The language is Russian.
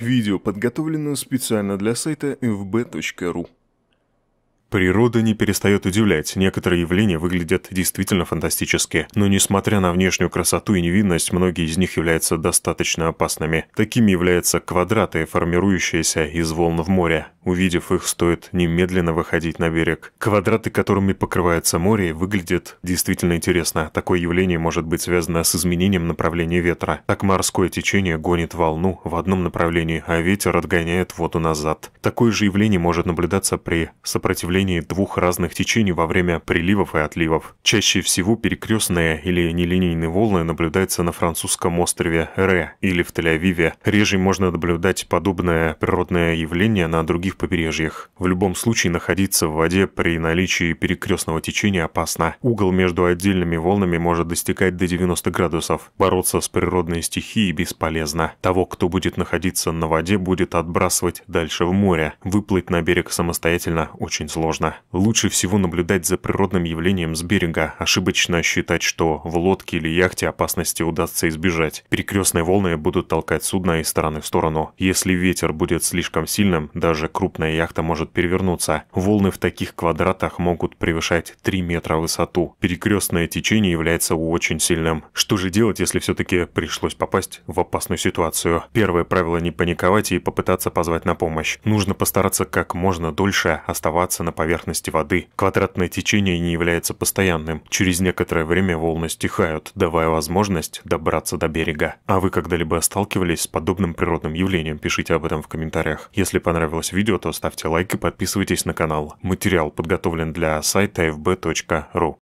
Видео подготовлено специально для сайта fb.ru. Природа не перестает удивлять, некоторые явления выглядят действительно фантастически, но несмотря на внешнюю красоту и невинность, многие из них являются достаточно опасными. Такими являются квадраты, формирующиеся из волн в море. Увидев их, стоит немедленно выходить на берег. Квадраты, которыми покрывается море, выглядят действительно интересно. Такое явление может быть связано с изменением направления ветра. Так морское течение гонит волну в одном направлении, а ветер отгоняет воду назад. Такое же явление может наблюдаться при сопротивлении двух разных течений во время приливов и отливов. Чаще всего перекрестные или нелинейные волны наблюдаются на французском острове Ре или в Тель-Авиве. Реже можно наблюдать подобное природное явление на других других побережьях. В любом случае находиться в воде при наличии перекрестного течения опасно. Угол между отдельными волнами может достигать до 90 градусов. Бороться с природной стихией бесполезно. Того, кто будет находиться на воде, будет отбрасывать дальше в море. Выплыть на берег самостоятельно очень сложно. Лучше всего наблюдать за природным явлением с берега. Ошибочно считать, что в лодке или яхте опасности удастся избежать. Перекрестные волны будут толкать судно из стороны в сторону. Если ветер будет слишком сильным, даже крупным, крупная яхта может перевернуться. Волны в таких квадратах могут превышать 3 метра высоту. Перекрестное течение является очень сильным. Что же делать, если все-таки пришлось попасть в опасную ситуацию? Первое правило – не паниковать и попытаться позвать на помощь. Нужно постараться как можно дольше оставаться на поверхности воды. Квадратное течение не является постоянным. Через некоторое время волны стихают, давая возможность добраться до берега. А вы когда-либо сталкивались с подобным природным явлением? Пишите об этом в комментариях. Если понравилось видео, видео, то ставьте лайк и подписывайтесь на канал. Материал подготовлен для сайта fb.ru.